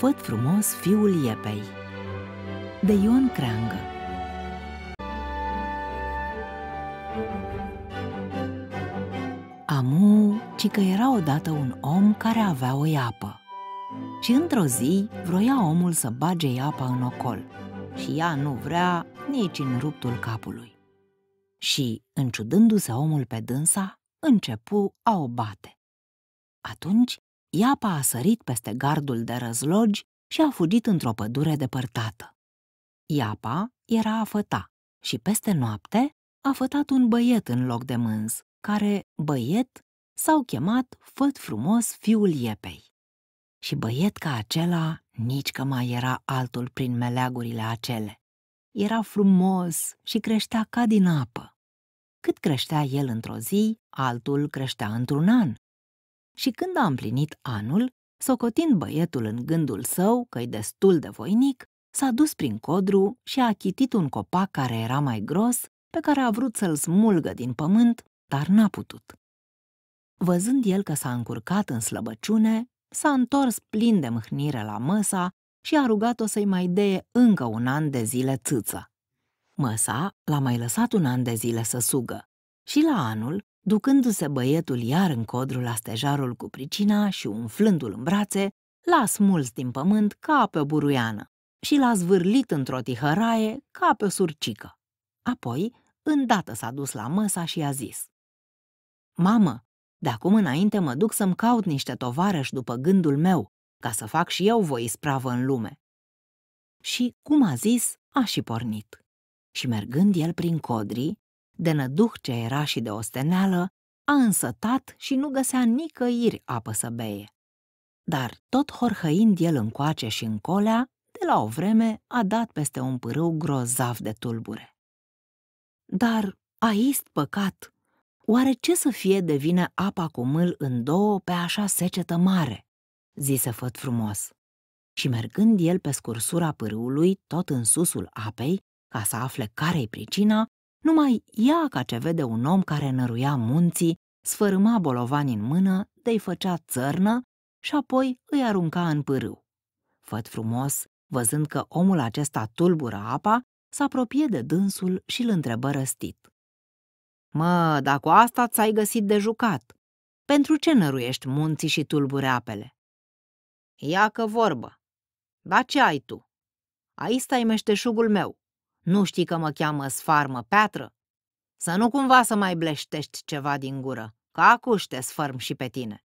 Făt frumos fiul iepei De Ion Creangă Amu, ci că era odată un om care avea o iapă. Și într-o zi vroia omul să bage iapa în ocol și ea nu vrea nici în ruptul capului. Și, înciudându se omul pe dânsa, începu a o bate. Atunci Iapa a sărit peste gardul de răzlogi și a fugit într-o pădure depărtată. Iapa era afăta și peste noapte a fătat un băiet în loc de mânz, care, băiet, s-au chemat Făt frumos fiul iepei. Și băiet ca acela nici că mai era altul prin meleagurile acele. Era frumos și creștea ca din apă. Cât creștea el într-o zi, altul creștea într-un an, și când a împlinit anul, socotind băietul în gândul său că-i destul de voinic, s-a dus prin codru și a achitit un copac care era mai gros, pe care a vrut să-l smulgă din pământ, dar n-a putut. Văzând el că s-a încurcat în slăbăciune, s-a întors plin de mâhnire la măsa și a rugat-o să-i mai dee încă un an de zile țâță. Măsa l-a mai lăsat un an de zile să sugă și la anul ducându-se băietul iar în codrul la stejarul cu pricina și umflându-l în brațe, l-a smuls din pământ ca pe o buruiană și l-a zvârlit într-o tihăraie ca pe o surcică. Apoi, îndată s-a dus la măsa și a zis Mamă, de acum înainte mă duc să-mi caut niște tovarăși după gândul meu, ca să fac și eu voi spravă în lume. Și, cum a zis, a și pornit. Și mergând el prin codrii, de năduh ce era și de osteneală, a însătat și nu găsea nicăieri apă să beie. Dar tot horhăind el încoace și încolea, de la o vreme a dat peste un pârâu grozav de tulbure. Dar aist păcat, oare ce să fie de vine apa cu mâl în două pe așa secetă mare? zise făt frumos. Și mergând el pe scursura pârâului, tot în susul apei, ca să afle care-i pricina, numai ea ca ce vede un om care năruia munții, sfărâma bolovani în mână, de-i făcea țărnă și apoi îi arunca în pârâu. Făt frumos, văzând că omul acesta tulbură apa, se apropie de dânsul și îl întrebă răstit. Mă, dacă asta ți-ai găsit de jucat. Pentru ce năruiești munții și tulbure apele? Ia că vorbă. Da ce ai tu? Aici stai meșteșugul meu. Nu știi că mă cheamă sfarmă Petră? Să nu cumva să mai bleștești ceva din gură, că acuși te sfărm și pe tine.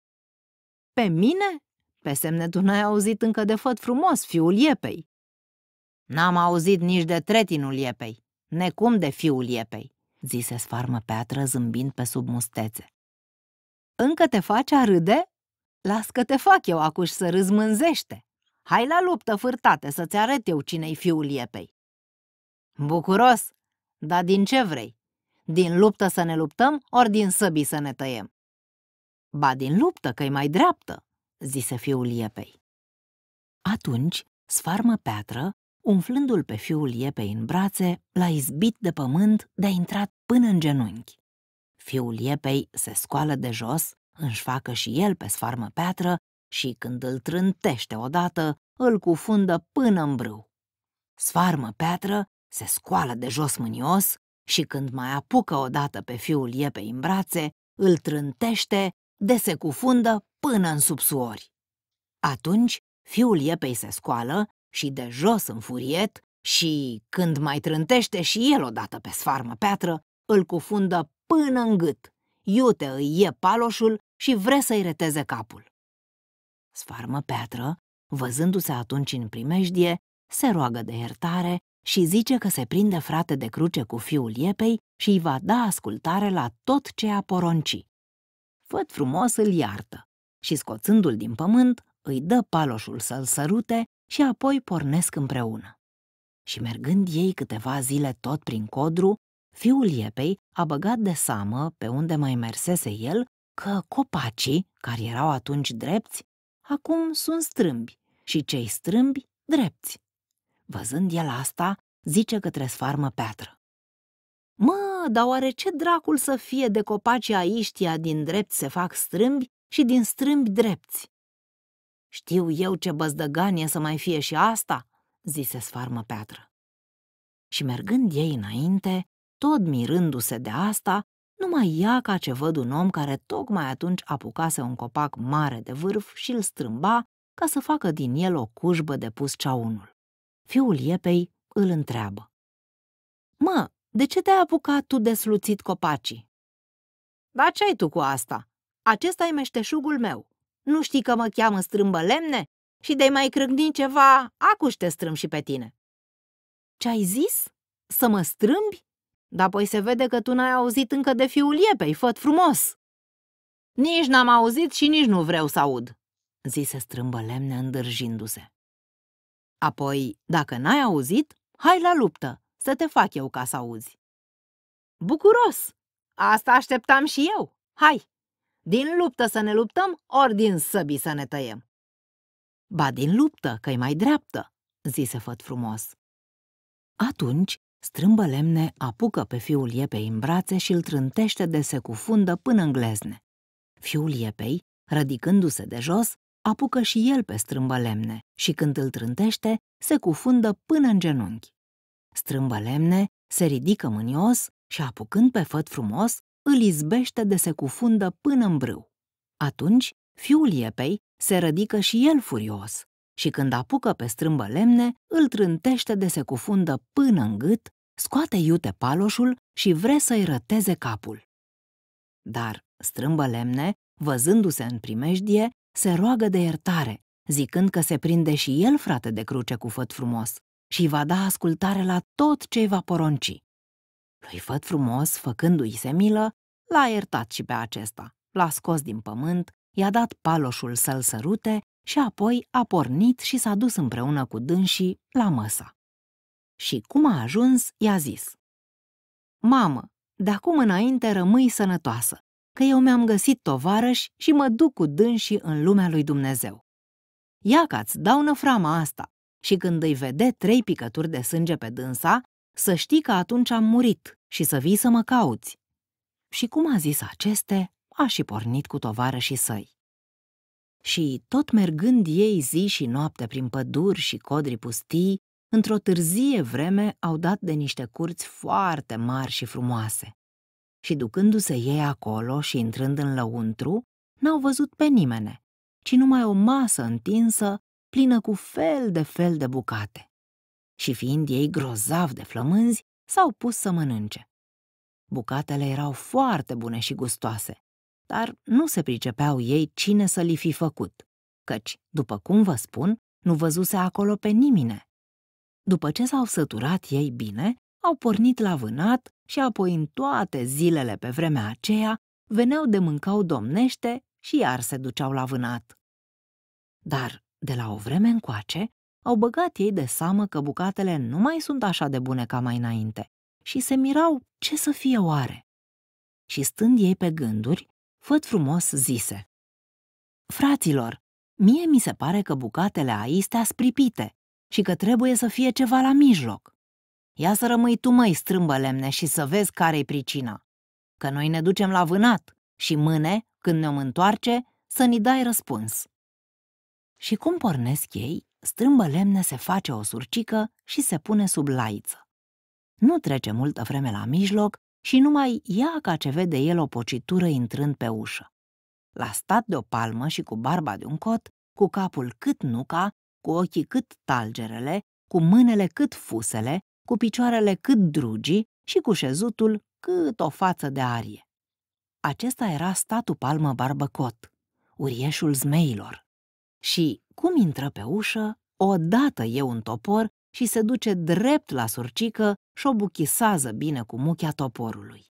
Pe mine? Pe semne tu n-ai auzit încă de făt frumos, fiul iepei. N-am auzit nici de tretinul iepei, necum de fiul iepei, zise sfarmă Petră zâmbind pe sub mustețe. Încă te faci a râde? Las că te fac eu acuși să râzmânzește. Hai la luptă fârtate să-ți arăt eu cine-i fiul iepei. Bucuros! Dar din ce vrei? Din luptă să ne luptăm, ori din săbii să ne tăiem? Ba din luptă, că-i mai dreaptă, zise fiul Iepei. Atunci, sfarmă Peatră, umflându-l pe fiul Iepei în brațe, l-a izbit de pământ de-a intrat până în genunchi. Fiul Iepei se scoală de jos, își facă și el pe sfarmă Peatră și când îl trântește odată, îl cufundă până în brâu. Sfarmă Peatră se scoală de jos mânios și când mai apucă odată pe fiul iepei în brațe, îl trântește, de se cufundă până în subsuori. Atunci, fiul iepei se scoală și de jos în furiet și, când mai trântește și el odată pe sfarmă peatră, îl cufundă până în gât. Iute îi ie paloșul și vre să-i reteze capul. Sfarmă peatră, văzându-se atunci în primejdie, se roagă de iertare și zice că se prinde frate de cruce cu fiul iepei și îi va da ascultare la tot ce a poronci. Făt frumos îl iartă și, scoțându-l din pământ, îi dă paloșul să-l sărute și apoi pornesc împreună. Și mergând ei câteva zile tot prin codru, fiul iepei a băgat de samă pe unde mai mersese el că copacii, care erau atunci drepți, acum sunt strâmbi și cei strâmbi drepți. Văzând el asta, zice către sfarmă Peatră. Mă, dar oare ce dracul să fie de copacii aiștia din drept se fac strâmbi și din strâmbi drepți? Știu eu ce băzdăganie să mai fie și asta, zise sfarmă Peatră. Și mergând ei înainte, tot mirându-se de asta, numai ia ca ce văd un om care tocmai atunci apucase un copac mare de vârf și îl strâmba ca să facă din el o cujbă de pus ceaunul. Fiul iepei îl întreabă. Mă, de ce te-ai apucat tu de sluțit copacii? Da ce ai tu cu asta? Acesta e meșteșugul meu. Nu știi că mă cheamă strâmbă lemne? Și de mai crâgni ceva, acuși te strâmb și pe tine. Ce-ai zis? Să mă strâmbi? Dar păi se vede că tu n-ai auzit încă de fiul iepei, făt frumos! Nici n-am auzit și nici nu vreau să aud, zise strâmbă lemne îndârjindu-se. Apoi, dacă n-ai auzit, hai la luptă, să te fac eu ca să auzi. Bucuros! Asta așteptam și eu. Hai! Din luptă să ne luptăm, ori din săbi să ne tăiem. Ba din luptă, că-i mai dreaptă, zise făt frumos. Atunci, strâmbă lemne apucă pe fiul iepei în brațe și îl trântește de se cufundă până în glezne. Fiul iepei, rădicându-se de jos, apucă și el pe strâmbă lemne și când îl trântește, se cufundă până în genunchi. Strâmbă lemne se ridică mânios și, apucând pe făt frumos, îl izbește de se cufundă până în brâu. Atunci, fiul iepei se rădică și el furios și când apucă pe strâmbă lemne, îl trântește de se cufundă până în gât, scoate iute paloșul și vre să-i răteze capul. Dar strâmbă lemne, văzându-se în primejdie, se roagă de iertare, zicând că se prinde și el frate de cruce cu făt frumos și va da ascultare la tot ce va poronci. Lui făt frumos, făcându-i se milă, l-a iertat și pe acesta, l-a scos din pământ, i-a dat paloșul să-l sărute și apoi a pornit și s-a dus împreună cu dânsii la măsa. Și cum a ajuns, i-a zis. Mamă, de acum înainte rămâi sănătoasă că eu mi-am găsit tovarăși și mă duc cu dânsii în lumea lui Dumnezeu. Ia că-ți dau năframa asta și când îi vede trei picături de sânge pe dânsa, să știi că atunci am murit și să vii să mă cauți. Și cum a zis aceste, a și pornit cu tovarășii săi. Și tot mergând ei zi și noapte prin păduri și codri pustii, într-o târzie vreme au dat de niște curți foarte mari și frumoase și ducându-se ei acolo și intrând în lăuntru, n-au văzut pe nimeni, ci numai o masă întinsă, plină cu fel de fel de bucate. Și fiind ei grozav de flămânzi, s-au pus să mănânce. Bucatele erau foarte bune și gustoase, dar nu se pricepeau ei cine să li fi făcut, căci, după cum vă spun, nu văzuse acolo pe nimine. După ce s-au săturat ei bine, au pornit la vânat și apoi în toate zilele pe vremea aceea veneau de mâncau domnește și iar se duceau la vânat. Dar, de la o vreme încoace, au băgat ei de seamă că bucatele nu mai sunt așa de bune ca mai înainte și se mirau ce să fie oare. Și stând ei pe gânduri, făt frumos zise. Fraților, mie mi se pare că bucatele aistea spripite și că trebuie să fie ceva la mijloc. Ia să rămâi tu, măi, strâmbă lemne și să vezi care-i pricina. Că noi ne ducem la vânat și mâne, când ne-om întoarce, să ni dai răspuns. Și cum pornesc ei, strâmbă lemne se face o surcică și se pune sub laiță. Nu trece multă vreme la mijloc și numai ia ca ce vede el o pocitură intrând pe ușă. La stat de o palmă și cu barba de un cot, cu capul cât nuca, cu ochii cât talgerele, cu mânele cât fusele, cu picioarele cât drugii și cu șezutul cât o față de arie. Acesta era statul palmă barbăcot, urieșul zmeilor. Și, cum intră pe ușă, odată e un topor și se duce drept la surcică și o buchisează bine cu muchea toporului.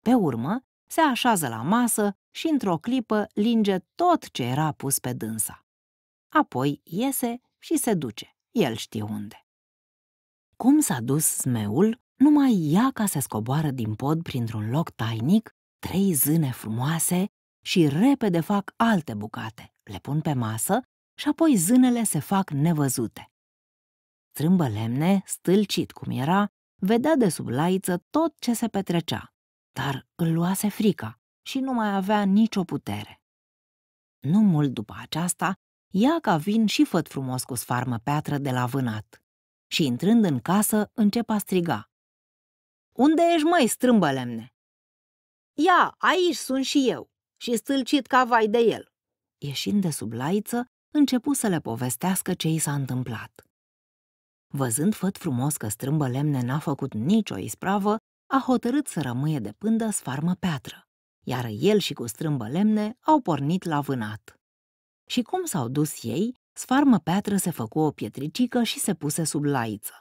Pe urmă, se așează la masă și într-o clipă linge tot ce era pus pe dânsa. Apoi iese și se duce, el știe unde. Cum s-a dus smeul, numai ea ca se scoboară din pod printr-un loc tainic trei zâne frumoase și repede fac alte bucate, le pun pe masă și apoi zânele se fac nevăzute. Trâmbă lemne, stâlcit cum era, vedea de sub laiță tot ce se petrecea, dar îl luase frica și nu mai avea nicio putere. Nu mult după aceasta, ia ca vin și făt frumos cu sfarmă peatră de la vânat și, intrând în casă, începe a striga. Unde ești, mai strâmbă lemne? Ia, aici sunt și eu, și stâlcit ca vai de el. Ieșind de sub laiță, începu să le povestească ce i s-a întâmplat. Văzând făt frumos că strâmbă lemne n-a făcut nicio ispravă, a hotărât să rămâie de pândă sfarmă peatră, iar el și cu strâmbă lemne au pornit la vânat. Și cum s-au dus ei, Sfarmă Petră se făcu o pietricică și se puse sub laiță.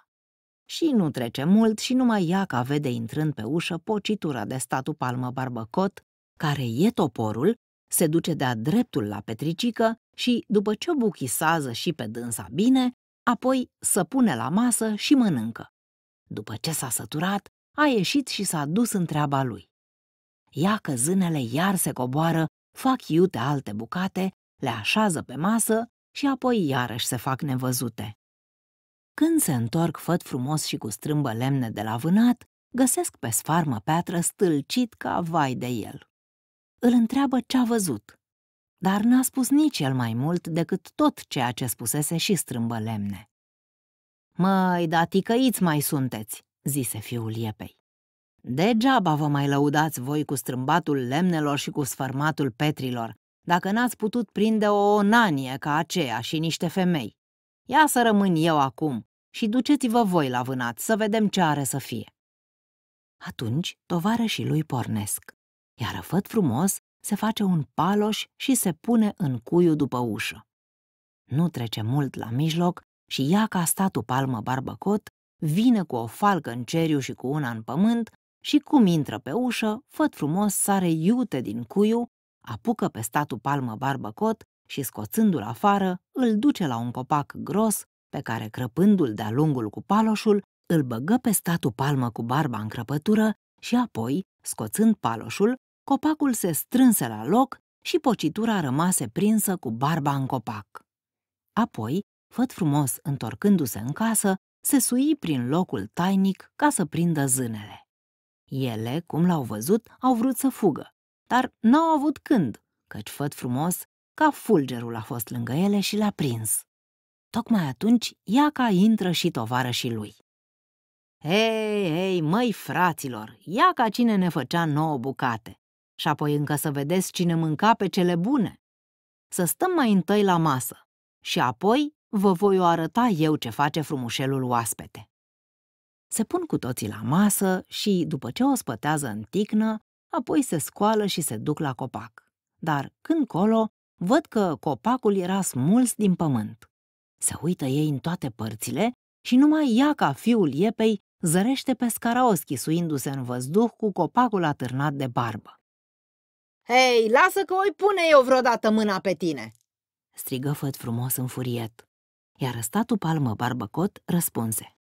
Și nu trece mult și numai Iaca vede intrând pe ușă pocitura de statu palmă barbăcot, care e toporul, se duce de-a dreptul la petricică și, după ce o buchisează și pe dânsa bine, apoi să pune la masă și mănâncă. După ce s-a săturat, a ieșit și s-a dus în treaba lui. Ia că zânele iar se coboară, fac iute alte bucate, le așează pe masă și apoi iarăși se fac nevăzute. Când se întorc făt frumos și cu strâmbă lemne de la vânat, găsesc pe sfarmă piatră stâlcit ca vai de el. Îl întreabă ce-a văzut, dar n-a spus nici el mai mult decât tot ceea ce spusese și strâmbă lemne. Măi, da ticăiți mai sunteți, zise fiul iepei. Degeaba vă mai lăudați voi cu strâmbatul lemnelor și cu sfărmatul petrilor, dacă n-ați putut prinde o onanie ca aceea și niște femei. Ia să rămân eu acum și duceți-vă voi la vânat să vedem ce are să fie. Atunci tovarășii lui pornesc, iar făt frumos se face un paloș și se pune în cuiu după ușă. Nu trece mult la mijloc și ia ca statul palmă barbăcot, vine cu o falcă în ceriu și cu una în pământ și cum intră pe ușă, făt frumos sare iute din cuiu apucă pe statul palmă barbăcot și, scoțându-l afară, îl duce la un copac gros, pe care, crăpându-l de-a lungul cu paloșul, îl băgă pe statul palmă cu barba în crăpătură și apoi, scoțând paloșul, copacul se strânse la loc și pocitura rămase prinsă cu barba în copac. Apoi, făt frumos întorcându-se în casă, se sui prin locul tainic ca să prindă zânele. Ele, cum l-au văzut, au vrut să fugă, dar n-au avut când, căci făt frumos ca fulgerul a fost lângă ele și l-a prins. Tocmai atunci, Iaca intră și tovară și lui. Hei, hei, măi, fraților, ia ca cine ne făcea nouă bucate și apoi încă să vedeți cine mânca pe cele bune. Să stăm mai întâi la masă și apoi vă voi o arăta eu ce face frumușelul oaspete. Se pun cu toții la masă și, după ce o spătează în ticnă, apoi se scoală și se duc la copac. Dar când colo, văd că copacul era smuls din pământ. Se uită ei în toate părțile și numai ea ca fiul iepei zărește pe scaraos chisuindu-se în văzduh cu copacul atârnat de barbă. Hei, lasă că oi pune eu vreodată mâna pe tine!" strigă făt frumos furiet. iar statul palmă barbăcot răspunse.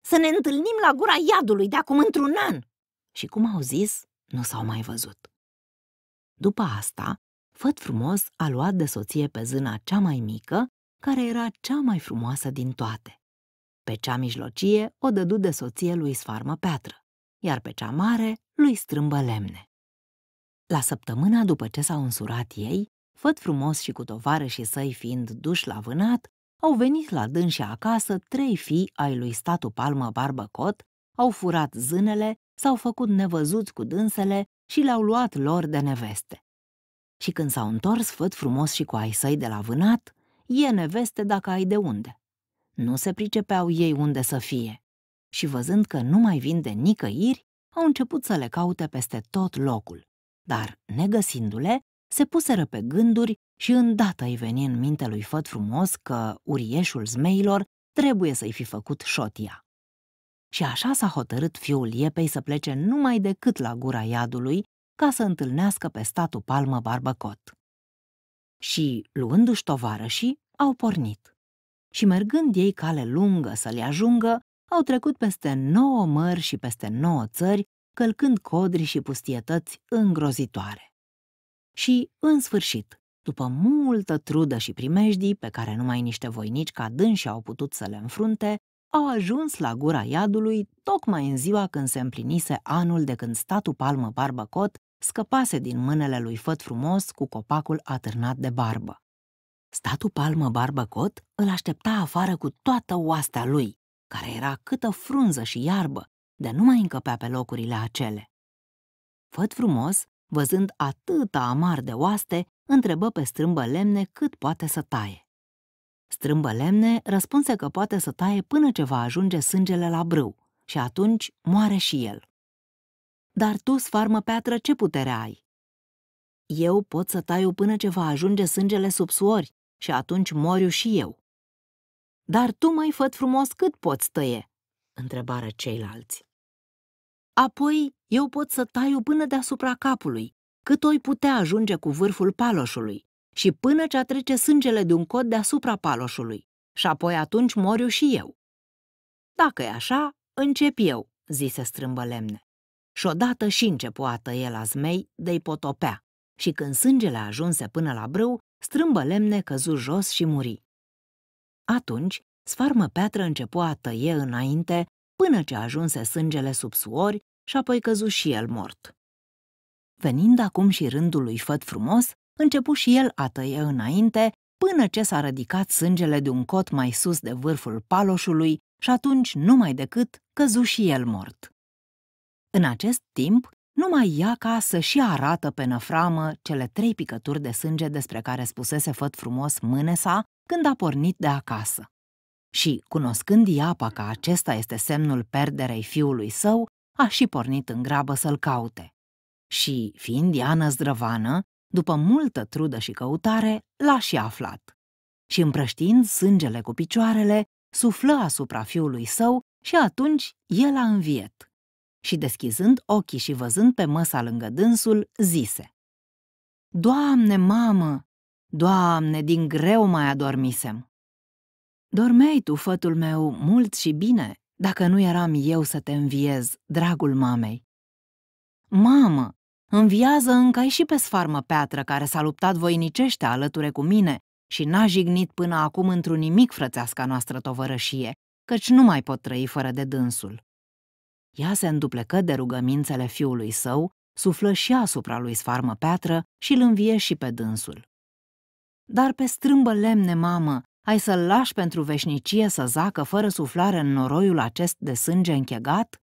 Să ne întâlnim la gura iadului de acum într-un an!" Și cum au zis, nu s-au mai văzut. După asta, Făt frumos a luat de soție pe zâna cea mai mică, care era cea mai frumoasă din toate. Pe cea mijlocie o dădu de soție lui Sfarmă Peatră, iar pe cea mare lui Strâmbă Lemne. La săptămâna după ce s-au însurat ei, Făt frumos și cu tovară și săi fiind duși la vânat, au venit la dânșa acasă trei fii ai lui Statu Palmă Barbăcot, au furat zânele, s-au făcut nevăzuți cu dânsele și le-au luat lor de neveste. Și când s-au întors făt frumos și cu ai săi de la vânat, e neveste dacă ai de unde. Nu se pricepeau ei unde să fie. Și văzând că nu mai vin de nicăieri, au început să le caute peste tot locul. Dar, negăsindu-le, se puseră pe gânduri și îndată îi veni în minte lui Făt Frumos că urieșul zmeilor trebuie să-i fi făcut șotia și așa s-a hotărât fiul Iepei să plece numai decât la gura iadului ca să întâlnească pe statul palmă barbăcot. Și, luându-și tovarășii, au pornit. Și mergând ei cale lungă să le ajungă, au trecut peste nouă mări și peste nouă țări, călcând codri și pustietăți îngrozitoare. Și, în sfârșit, după multă trudă și primejdii pe care numai niște voinici ca dânsi au putut să le înfrunte, au ajuns la gura iadului tocmai în ziua când se împlinise anul de când statul Palmă Barbăcot scăpase din mâinile lui Făt Frumos cu copacul atârnat de barbă. Statul Palmă Barbăcot îl aștepta afară cu toată oastea lui, care era câtă frunză și iarbă, de nu mai încăpea pe locurile acele. Făt Frumos, văzând atâta amar de oaste, întrebă pe strâmbă lemne cât poate să taie. Strâmbă lemne răspunse că poate să taie până ce va ajunge sângele la brâu și atunci moare și el. Dar tu, sfarmă peatră, ce putere ai? Eu pot să taiu până ce va ajunge sângele sub suori și atunci moriu și eu. Dar tu mai făt frumos cât poți tăie, întrebară ceilalți. Apoi eu pot să taiu până deasupra capului, cât oi putea ajunge cu vârful paloșului și până ce trece sângele de un cot deasupra paloșului, și apoi atunci moriu și eu. Dacă e așa, încep eu, zise strâmbă lemne. Și odată și începu a tăie la zmei de-i potopea și când sângele ajunse până la brâu, strâmbă lemne căzu jos și muri. Atunci, sfarmă piatră începu a tăie înainte până ce ajunse sângele sub suori și apoi căzu și el mort. Venind acum și rândul lui Făt frumos, începu și el a tăie înainte, până ce s-a rădicat sângele de un cot mai sus de vârful paloșului și atunci, numai decât, căzu și el mort. În acest timp, numai Iaca să și arată pe năframă cele trei picături de sânge despre care spusese făt frumos mânesa când a pornit de acasă. Și, cunoscând Iapa că acesta este semnul perderei fiului său, a și pornit în grabă să-l caute. Și, fiind ea năzdrăvană, după multă trudă și căutare, l-a și aflat. Și împrăștiind sângele cu picioarele, suflă asupra fiului său și atunci el a înviet. Și deschizând ochii și văzând pe măsa lângă dânsul, zise Doamne, mamă! Doamne, din greu mai adormisem! Dormeai tu, fătul meu, mult și bine, dacă nu eram eu să te înviez, dragul mamei. Mamă, Înviază încă și pe sfarmă Peatră, care s-a luptat voinicește alăture cu mine și n-a jignit până acum într-un nimic frățeasca noastră tovărășie, căci nu mai pot trăi fără de dânsul. Ea se înduplecă de rugămințele fiului său, suflă și asupra lui sfarmă Peatră și îl învie și pe dânsul. Dar pe strâmbă lemne, mamă, ai să-l lași pentru veșnicie să zacă fără suflare în noroiul acest de sânge închegat?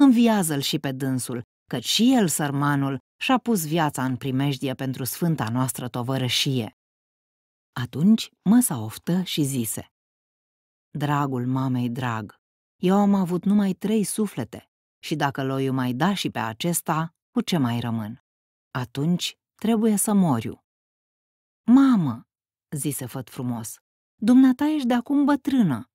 Înviază-l și pe dânsul, căci și el, sărmanul, și-a pus viața în primejdie pentru sfânta noastră tovărășie. Atunci măsa oftă și zise, Dragul mamei drag, eu am avut numai trei suflete și dacă loiu mai da și pe acesta, cu ce mai rămân? Atunci trebuie să moriu. Mamă, zise făt frumos, dumneata ești de acum bătrână.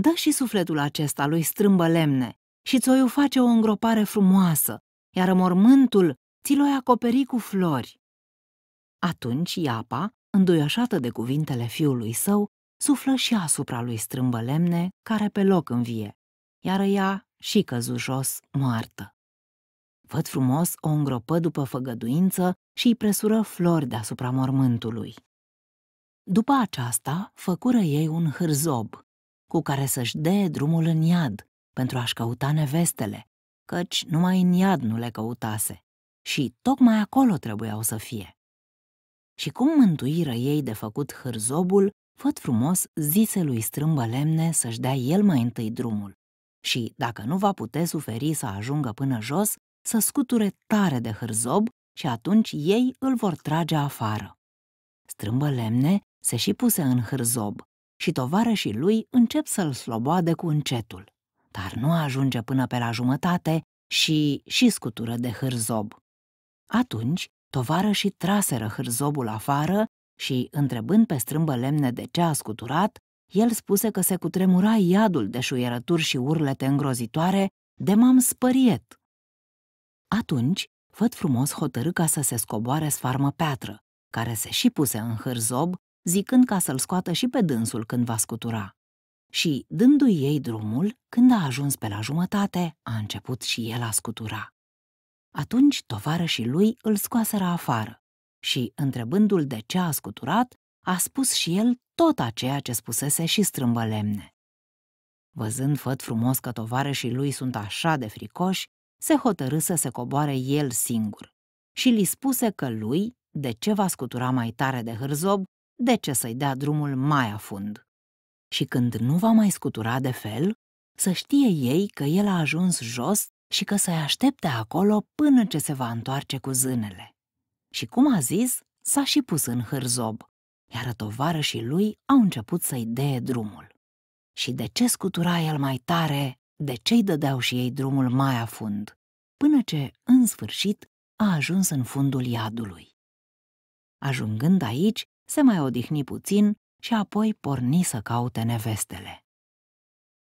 Dă și sufletul acesta lui strâmbă lemne și ți-o face o îngropare frumoasă iar mormântul ți-l acoperi cu flori. Atunci Iapa, înduioșată de cuvintele fiului său, suflă și asupra lui strâmbă lemne, care pe loc învie, iar ea și căzu jos moartă. Văd frumos o îngropă după făgăduință și îi presură flori deasupra mormântului. După aceasta, făcură ei un hârzob, cu care să-și dee drumul în iad, pentru a-și căuta nevestele, căci numai în iad nu le căutase și tocmai acolo trebuiau să fie. Și cum mântuiră ei de făcut hârzobul, făt frumos zise lui strâmbă lemne să-și dea el mai întâi drumul și, dacă nu va putea suferi să ajungă până jos, să scuture tare de hârzob și atunci ei îl vor trage afară. Strâmbă lemne se și puse în hârzob și tovarășii lui încep să-l sloboade cu încetul dar nu ajunge până pe la jumătate și și scutură de hârzob. Atunci, tovarășii traseră hârzobul afară și, întrebând pe strâmbă lemne de ce a scuturat, el spuse că se cutremura iadul de șuierături și urlete îngrozitoare de m-am spăriet. Atunci, făt frumos hotărâ ca să se scoboare sfarmă piatră, care se și puse în hârzob, zicând ca să-l scoată și pe dânsul când va scutura și, dându-i ei drumul, când a ajuns pe la jumătate, a început și el a scutura. Atunci și lui îl scoaseră afară și, întrebându-l de ce a scuturat, a spus și el tot aceea ce spusese și strâmbă lemne. Văzând făt frumos că și lui sunt așa de fricoși, se hotărâ să se coboare el singur și li spuse că lui, de ce va scutura mai tare de hârzob, de ce să-i dea drumul mai afund și când nu va mai scutura de fel, să știe ei că el a ajuns jos și că să-i aștepte acolo până ce se va întoarce cu zânele. Și cum a zis, s-a și pus în hârzob, iar tovarășii lui au început să-i dee drumul. Și de ce scutura el mai tare, de ce-i dădeau și ei drumul mai afund, până ce, în sfârșit, a ajuns în fundul iadului. Ajungând aici, se mai odihni puțin și apoi porni să caute nevestele.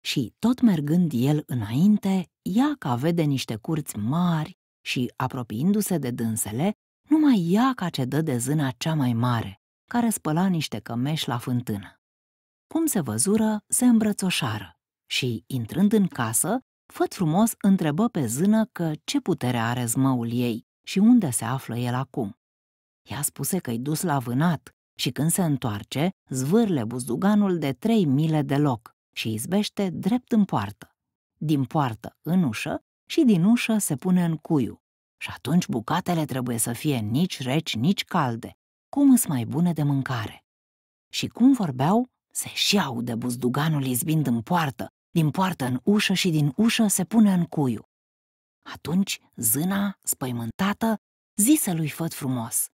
Și tot mergând el înainte, ea ca vede niște curți mari și, apropiindu-se de dânsele, numai ea ca cedă de zâna cea mai mare, care spăla niște cămeși la fântână. Cum se văzură, se îmbrățoșară și, intrând în casă, Făt frumos întrebă pe zână că ce putere are zmăul ei și unde se află el acum. Ea spuse că-i dus la vânat și când se întoarce, zvârle buzduganul de trei mile de loc și izbește drept în poartă. Din poartă în ușă și din ușă se pune în cuiu. Și atunci bucatele trebuie să fie nici reci, nici calde. Cum îs mai bune de mâncare? Și cum vorbeau, se și aude buzduganul izbind în poartă, din poartă în ușă și din ușă se pune în cuiu. Atunci zâna, spăimântată, zise lui Făt frumos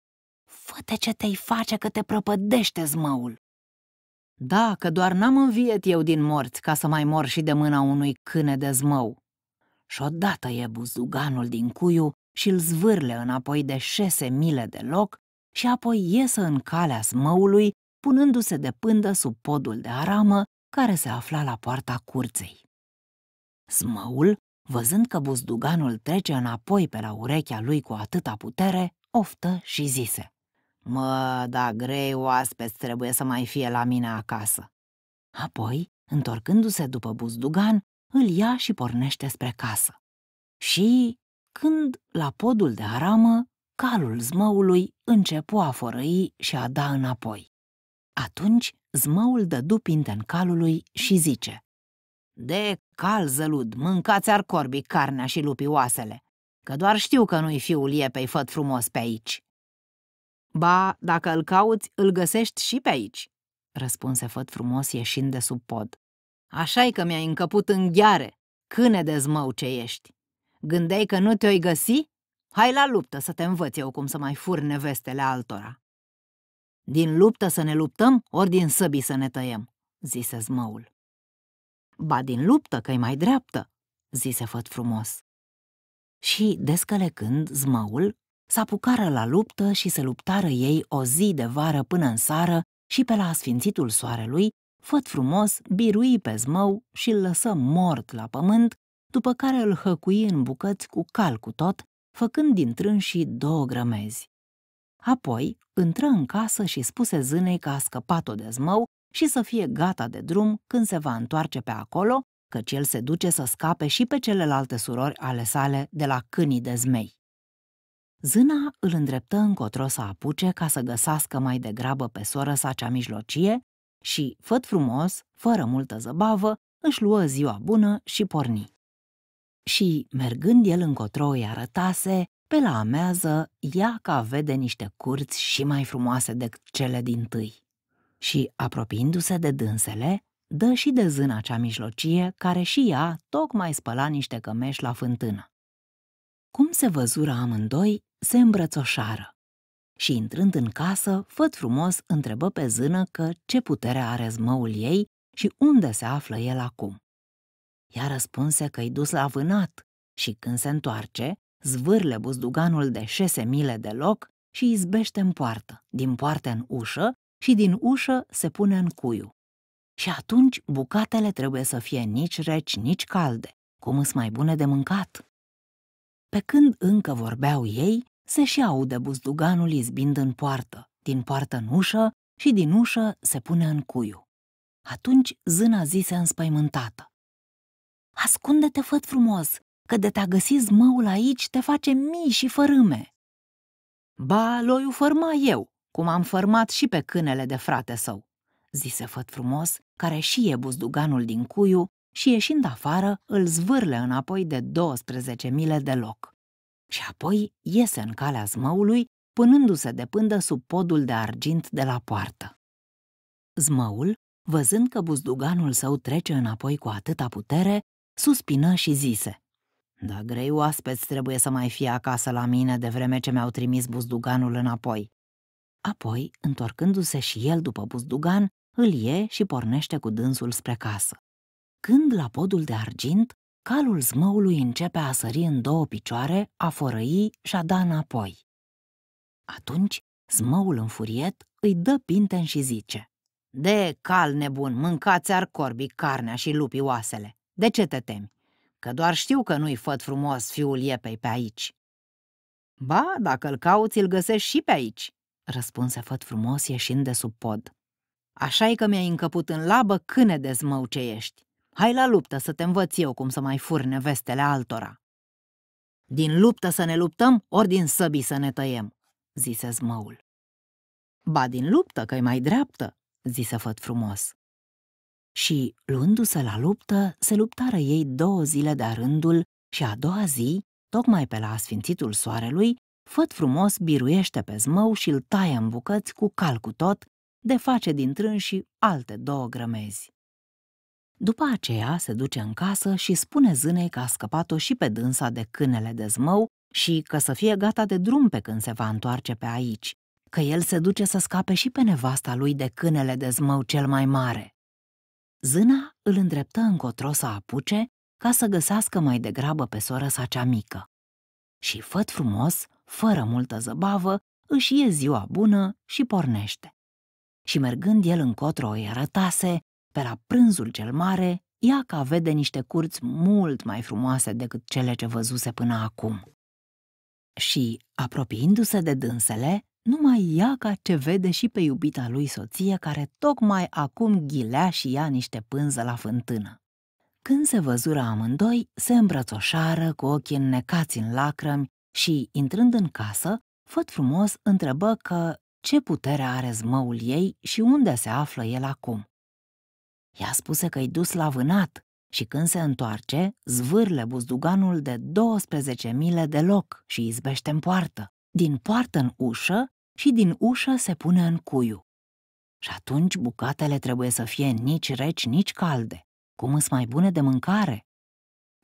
fă ce te i face că te prăpădește zmăul. Da, că doar n-am înviet eu din morți ca să mai mor și de mâna unui câine de zmău. Și odată e buzuganul din cuiu și îl zvârle înapoi de șese mile de loc și apoi iesă în calea zmăului, punându-se de pândă sub podul de aramă care se afla la poarta curței. Zmăul, văzând că buzduganul trece înapoi pe la urechea lui cu atâta putere, oftă și zise. Mă, da grei oaspeți trebuie să mai fie la mine acasă. Apoi, întorcându-se după buzdugan, îl ia și pornește spre casă. Și, când, la podul de aramă, calul zmăului începu a forăi și a da înapoi. Atunci, zmăul dădu pinten calului și zice De cal zălud, mâncați ar corbi carnea și lupi oasele, că doar știu că nu-i fiul iepei făt frumos pe aici. Ba, dacă îl cauți, îl găsești și pe aici, răspunse făt frumos ieșind de sub pod. așa e că mi-ai încăput în gheare, câne de zmău ce ești. Gândeai că nu te-oi găsi? Hai la luptă să te învăț eu cum să mai fur nevestele altora. Din luptă să ne luptăm, ori din săbii să ne tăiem, zise zmăul. Ba din luptă, că-i mai dreaptă, zise făt frumos. Și, descălecând, zmăul s-apucară la luptă și se luptară ei o zi de vară până în sară și pe la asfințitul soarelui, făt frumos, birui pe zmău și îl lăsă mort la pământ, după care îl hăcui în bucăți cu cal cu tot, făcând din trânsii două grămezi. Apoi intră în casă și spuse zânei că a scăpat-o de zmău și să fie gata de drum când se va întoarce pe acolo, căci el se duce să scape și pe celelalte surori ale sale de la câinii de zmei. Zâna îl îndreptă încotro să apuce ca să găsească mai degrabă pe soră sa cea mijlocie și, făt frumos, fără multă zăbavă, își luă ziua bună și porni. Și, mergând el încotro îi arătase, pe la amează, ea ca vede niște curți și mai frumoase decât cele din tâi. Și, apropiindu-se de dânsele, dă și de zâna cea mijlocie, care și ea tocmai spăla niște cămeși la fântână. Cum se văzura amândoi, se îmbrățoșară și, intrând în casă, făt frumos întrebă pe zână că ce putere are zmăul ei și unde se află el acum. Ea răspunse că-i dus la vânat și, când se întoarce, zvârle buzduganul de șese mile de loc și izbește în poartă, din poartă în ușă și din ușă se pune în cuiu. Și atunci bucatele trebuie să fie nici reci, nici calde, cum îs mai bune de mâncat. Pe când încă vorbeau ei, se și audă buzduganul izbind în poartă, din poartă în ușă și din ușă se pune în cuiu. Atunci zâna zise înspăimântată. Ascunde-te, făt frumos, că de te-a găsit zmăul aici te face mii și fărâme. Ba, loiu fărma eu, cum am fărmat și pe cânele de frate său, zise făt frumos, care și e buzduganul din cuiu și ieșind afară îl zvârle înapoi de 12 mile de loc și apoi iese în calea zmăului, punându se de pândă sub podul de argint de la poartă. Zmăul, văzând că buzduganul său trece înapoi cu atâta putere, suspină și zise Da, grei oaspeți trebuie să mai fie acasă la mine de vreme ce mi-au trimis buzduganul înapoi. Apoi, întorcându-se și el după buzdugan, îl ie și pornește cu dânsul spre casă. Când la podul de argint, calul zmăului începe a sări în două picioare, a fărăi și a da înapoi. Atunci, zmăul înfuriet îi dă pinten și zice De cal nebun, mâncați ar corbi carnea și lupii oasele. De ce te temi? Că doar știu că nu-i făt frumos fiul iepei pe aici." Ba, dacă-l cauți, îl găsești și pe aici," răspunse făt frumos ieșind de sub pod. așa e că mi-ai încăput în labă câine de zmău ce ești. Hai la luptă să te învăț eu cum să mai fur nevestele altora. Din luptă să ne luptăm, ori din săbii să ne tăiem, zise zmăul. Ba din luptă, că-i mai dreaptă, zise făt frumos. Și, luându-se la luptă, se luptară ei două zile de-a rândul și a doua zi, tocmai pe la asfințitul soarelui, făt frumos biruiește pe zmău și îl taie în bucăți cu cal cu tot, de face din și alte două grămezi. După aceea se duce în casă și spune zânei că a scăpat-o și pe dânsa de câinele de zmău și că să fie gata de drum pe când se va întoarce pe aici, că el se duce să scape și pe nevasta lui de câinele de zmău cel mai mare. Zâna îl îndreptă încotro să apuce ca să găsească mai degrabă pe soră sa cea mică. Și făt frumos, fără multă zăbavă, își e ziua bună și pornește. Și mergând el încotro îi arătase pe la prânzul cel mare, Iaca vede niște curți mult mai frumoase decât cele ce văzuse până acum. Și, apropiindu-se de dânsele, numai Iaca ce vede și pe iubita lui soție care tocmai acum ghilea și ia niște pânză la fântână. Când se văzură amândoi, se îmbrățoșară cu ochii înnecați în lacrămi și, intrând în casă, făt frumos întrebă că ce putere are zmăul ei și unde se află el acum. Ea spuse că-i dus la vânat și când se întoarce, zvârle buzduganul de 12 mile de loc și izbește în poartă, din poartă în ușă și din ușă se pune în cuiu. Și atunci bucatele trebuie să fie nici reci, nici calde, cum îs mai bune de mâncare.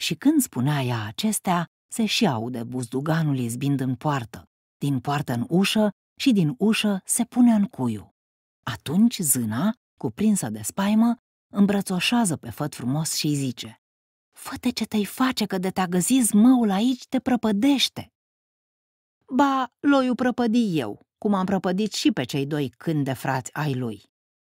Și când spunea ea acestea, se și aude buzduganul izbind în poartă, din poartă în ușă și din ușă se pune în cuiu. Atunci zâna, cuprinsă de spaimă, îmbrățoșează pe făt frumos și îi zice Făte ce te-i face că de te-a găsit zmăul aici te prăpădește. Ba, loiu prăpădi eu, cum am prăpădit și pe cei doi când de frați ai lui.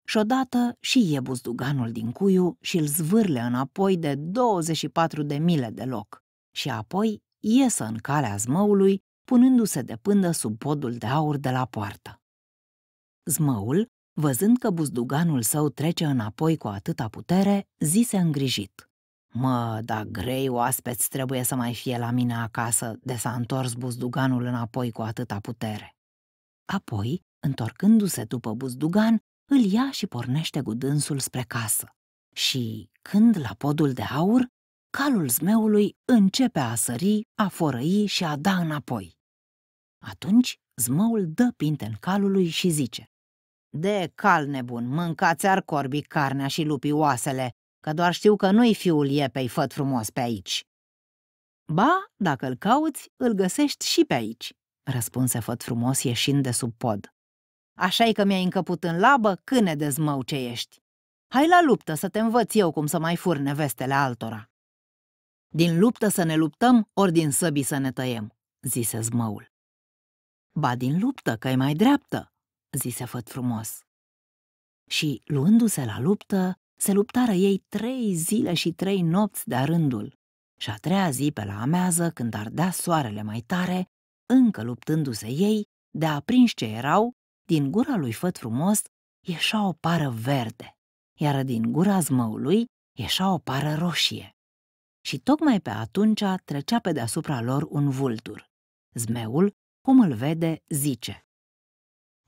Și odată și e buzduganul din cuiu și îl zvârle înapoi de 24 de mile de loc și apoi iesă în calea zmăului, punându-se de pândă sub podul de aur de la poartă. Zmăul văzând că buzduganul său trece înapoi cu atâta putere, zise îngrijit. Mă, da grei oaspeți trebuie să mai fie la mine acasă de s-a întors buzduganul înapoi cu atâta putere. Apoi, întorcându-se după buzdugan, îl ia și pornește cu dânsul spre casă. Și, când la podul de aur, calul zmeului începe a sări, a forăi și a da înapoi. Atunci, zmăul dă pinte în calului și zice, de cal nebun, mâncați ar corbi, carnea și lupii oasele, că doar știu că nu-i fiul iepei făt frumos pe aici. Ba, dacă îl cauți, îl găsești și pe aici, răspunse făt frumos ieșind de sub pod. așa e că mi-ai încăput în labă câne de zmău ce ești. Hai la luptă să te învăț eu cum să mai fur nevestele altora. Din luptă să ne luptăm, ori din săbii să ne tăiem, zise zmăul. Ba din luptă, că e mai dreaptă, zise făt frumos. Și, luându-se la luptă, se luptară ei trei zile și trei nopți de-a rândul. Și a treia zi, pe la amează, când ardea soarele mai tare, încă luptându-se ei, de aprinși ce erau, din gura lui făt frumos ieșea o pară verde, iar din gura zmăului ieșea o pară roșie. Și tocmai pe atunci trecea pe deasupra lor un vultur. Zmeul, cum îl vede, zice,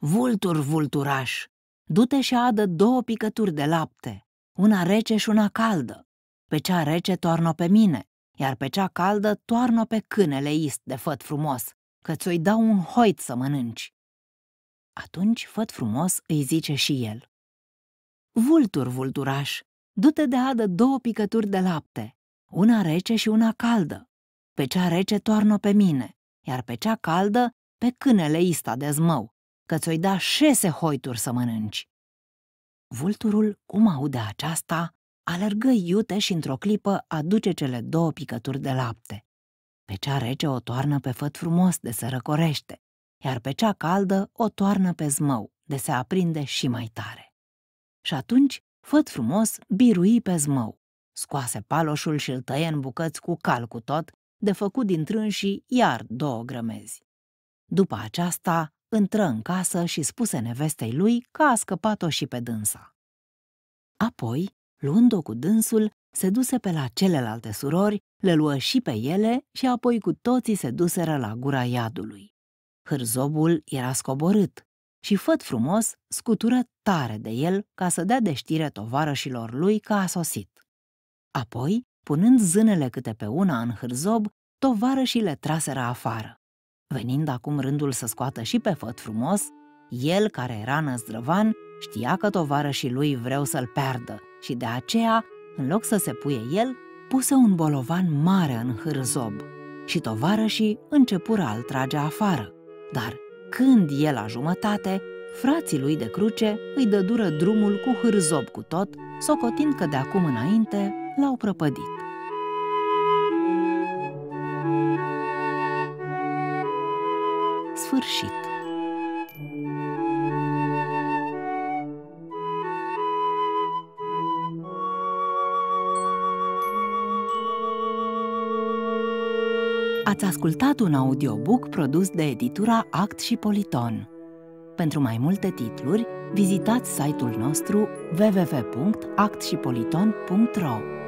Vultur, vulturaș, du-te și adă două picături de lapte, una rece și una caldă. Pe cea rece toarnă pe mine, iar pe cea caldă toarnă pe câinele ist de făt frumos, că ți-o-i dau un hoit să mănânci. Atunci făt frumos îi zice și el. Vultur, vulturaș, du-te de adă două picături de lapte, una rece și una caldă. Pe cea rece toarnă pe mine, iar pe cea caldă pe câinele ista de zmău, că ți-o da șese hoituri să mănânci. Vulturul, cum aude aceasta, alergă iute și într-o clipă aduce cele două picături de lapte. Pe cea rece o toarnă pe făt frumos de se răcorește, iar pe cea caldă o toarnă pe zmău, de se aprinde și mai tare. Și atunci, făt frumos, birui pe zmău, scoase paloșul și îl tăie în bucăți cu cal cu tot, de făcut din trânsii iar două grămezi. După aceasta, Intră în casă și spuse nevestei lui că a scăpat-o și pe dânsa. Apoi, luând-o cu dânsul, se duse pe la celelalte surori, le luă și pe ele și apoi cu toții se duseră la gura iadului. Hârzobul era scoborât și făt frumos scutură tare de el ca să dea de știre tovarășilor lui că a sosit. Apoi, punând zânele câte pe una în hârzob, tovarășii le traseră afară. Venind acum rândul să scoată și pe făt frumos, el, care era năzdrăvan, știa că tovarășii lui vreau să-l perdă și de aceea, în loc să se puie el, puse un bolovan mare în hârzob și tovarășii începură a-l trage afară. Dar când el la jumătate, frații lui de cruce îi dădură drumul cu hârzob cu tot, socotind că de acum înainte l-au prăpădit. sfârșit. Ați ascultat un audiobook produs de editura Act și Politon. Pentru mai multe titluri, vizitați site-ul nostru www.actsipoliton.ro.